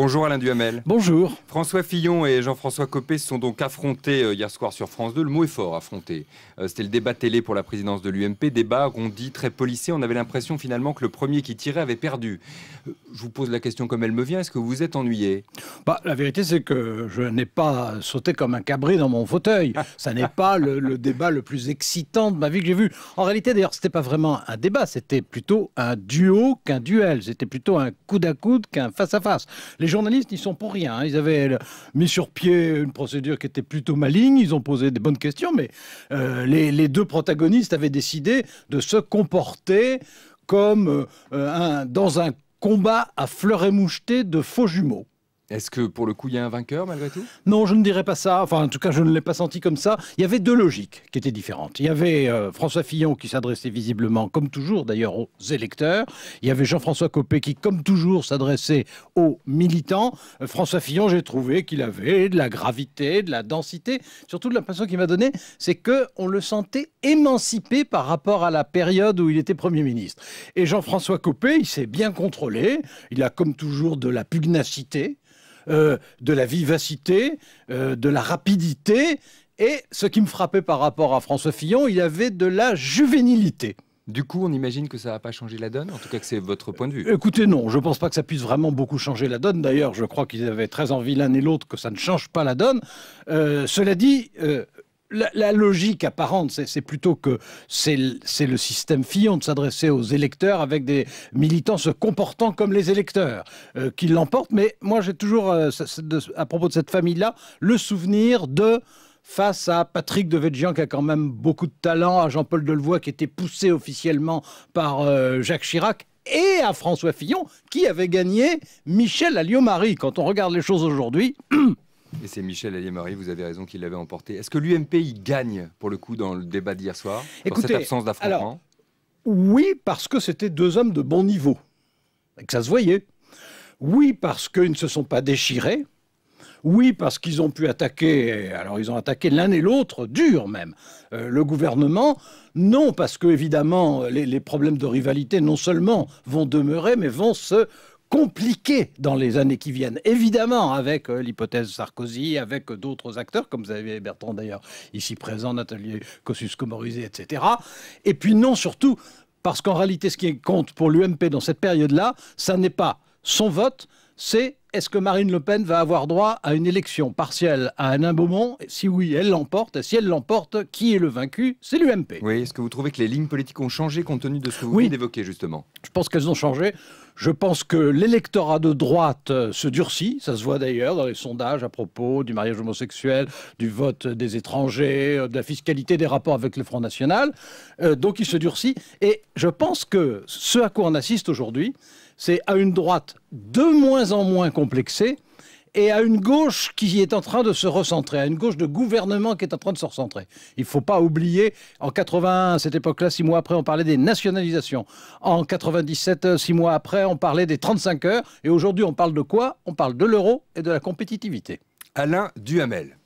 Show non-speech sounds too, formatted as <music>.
Bonjour Alain Duhamel. Bonjour. François Fillon et Jean-François Copé se sont donc affrontés euh, hier soir sur France 2. Le mot est fort, affronté. Euh, c'était le débat télé pour la présidence de l'UMP. Débat, on dit très policé. On avait l'impression finalement que le premier qui tirait avait perdu. Euh, je vous pose la question comme elle me vient. Est-ce que vous êtes ennuyé bah, La vérité, c'est que je n'ai pas sauté comme un cabri dans mon fauteuil. Ça n'est pas le, débat le plus excitant de ma vie que j'ai vu. En réalité, d'ailleurs, ce n'était pas vraiment un débat. C'était plutôt un duo qu'un duel. C'était plutôt un coude à coude qu'un face à face. Les journalistes n'y sont pour rien. Hein. Ils avaient mis sur pied une procédure qui était plutôt maligne, ils ont posé des bonnes questions, mais euh, les, deux protagonistes avaient décidé de se comporter comme euh, dans un combat à fleur et moucheté de faux jumeaux. Est-ce que pour le coup, il y a un vainqueur malgré tout Non, je ne dirais pas ça. Enfin, en tout cas, je ne l'ai pas senti comme ça. Il y avait deux logiques qui étaient différentes. Il y avait euh, François Fillon qui s'adressait visiblement, comme toujours d'ailleurs, aux électeurs. Il y avait Jean-François Copé qui, comme toujours, s'adressait aux militants. Euh, François Fillon, j'ai trouvé qu'il avait de la gravité, de la densité. Surtout, l'impression qu'il m'a donnée, c'est qu'on le sentait émancipé par rapport à la période où il était Premier ministre. Et Jean-François Copé, il s'est bien contrôlé. Il a, comme toujours, de la pugnacité. Euh, de la vivacité, euh, de la rapidité, et ce qui me frappait par rapport à François Fillon, il avait de la juvénilité. Du coup, on imagine que ça n'a pas changé la donne, en tout cas que c'est votre point de vue. Écoutez, non, je ne pense pas que ça puisse vraiment beaucoup changer la donne. D'ailleurs, je crois qu'ils avaient très envie l'un et l'autre que ça ne change pas la donne. Euh, cela dit, la, logique apparente, c'est plutôt que c'est le système Fillon de s'adresser aux électeurs avec des militants se comportant comme les électeurs euh, qui l'emportent. Mais moi, j'ai toujours, euh, à propos de cette famille-là, le souvenir de face à Patrick Devedjian qui a quand même beaucoup de talent, à Jean-Paul Delevoye qui était poussé officiellement par euh, Jacques Chirac et à François Fillon qui avait gagné Michel Alliot-Marie. Quand on regarde les choses aujourd'hui, <clears throat> Et c'est Michel allié marie vous avez raison, qu'il l'avait emporté. Est-ce que l'UMP gagne, pour le coup, dans le débat d'hier soir dans cette absence d'affrontement Oui, parce que c'était deux hommes de bon niveau. Et que ça se voyait. Oui, parce qu'ils ne se sont pas déchirés. Oui, parce qu'ils ont pu attaquer, alors ils ont attaqué l'un et l'autre, dur même, euh, le gouvernement. Non, parce que évidemment, les problèmes de rivalité, non seulement vont demeurer, mais vont se compliqué dans les années qui viennent. Évidemment, avec euh, l'hypothèse Sarkozy, avec euh, d'autres acteurs, comme vous avez Bertrand d'ailleurs ici présent, Nathalie Kosciusko-Morizet, etc. Et puis non, surtout, parce qu'en réalité, ce qui compte pour l'UMP dans cette période-là, ça n'est pas son vote, c'est est-ce que Marine Le Pen va avoir droit à une élection partielle à Alain Beaumont Si oui, elle l'emporte. Si elle l'emporte, qui est le vaincu C'est l'UMP. Oui, est-ce que vous trouvez que les lignes politiques ont changé compte tenu de ce que vous oui. venez d'évoquer, justement Je pense qu'elles ont changé. Je pense que l'électorat de droite euh, se durcit, ça se voit d'ailleurs dans les sondages à propos du mariage homosexuel, du vote des étrangers, euh, de la fiscalité, des rapports avec le Front National. Euh, donc il se durcit. Et je pense que ce à quoi on assiste aujourd'hui, c'est à une droite de moins en moins complexée, et à une gauche qui est en train de se recentrer, à une gauche de gouvernement qui est en train de se recentrer. Il ne faut pas oublier, en 81, à cette époque-là, six mois après, on parlait des nationalisations. En 97, euh, six mois après, on parlait des 35 heures. Et aujourd'hui, on parle de quoi On parle de l'euro et de la compétitivité. Alain Duhamel.